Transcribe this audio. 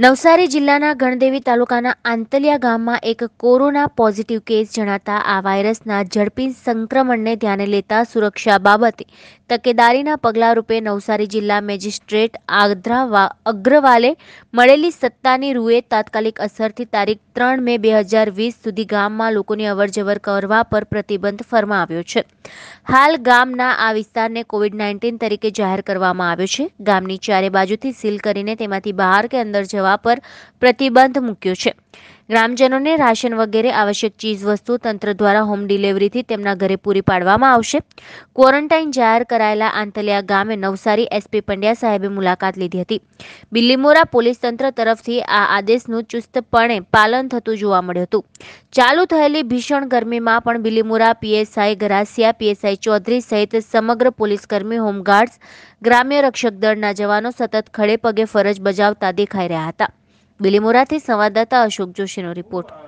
નવસારી જિલ્લાના ગણદેવી તાલુકાના આંતલિયા ગામમાં એક કોરોના પોઝિટિવ કેસ જણાતા આ વાયરસના ઝડપી સંક્રમણને ધ્યાને લેતા સુરક્ષા બાબતે તકેદારીના પગલાં રૂપે નવસારી જિલ્લા મેજિસ્ટ્રેટ આગ્રા અગ્રવાલે મળેલી સત્તાની રૂએ તાત્કાલિક અસરથી તારીખ ત્રણ મે બે હજાર વીસ સુધી ગામમાં લોકોની અવરજવર કરવા પર પ્રતિબંધ ફરમાવ્યો છે હાલ ગામના આ વિસ્તારને કોવિડ નાઇન્ટીન તરીકે જાહેર કરવામાં આવ્યો છે ગામની ચારે બાજુથી સીલ કરીને તેમાંથી બહાર કે અંદર જવા પર પ્રતિબંધ મૂક્યો છે ગ્રામજનોને રાશન વગેરે આવશ્યક વસ્તુ તંત્ર દ્વારા હોમ ડિલિવરીથી તેમના ઘરે પૂરી પાડવામાં આવશે ક્વોરન્ટાઇન જાહેર કરાયેલા આંતલિયા ગામે નવસારી એસપી પંડ્યા સાહેબે મુલાકાત લીધી હતી બિલ્લીમોરા પોલીસ તંત્ર તરફથી આ આદેશનું ચુસ્તપણે પાલન થતું જોવા મળ્યું હતું ચાલુ થયેલી ભીષણ ગરમીમાં પણ બિલીમોરા પીએસઆઈ ગરાસિયા પીએસઆઈ ચૌધરી સહિત સમગ્ર પોલીસકર્મી હોમગાર્ડ્સ ગ્રામ્ય રક્ષક દળના જવાનો સતત ખડે પગે ફરજ બજાવતા દેખાઈ રહ્યા હતા બિલીમોરાથી સંવાદદાતા અશોક જોશીનો રિપોર્ટ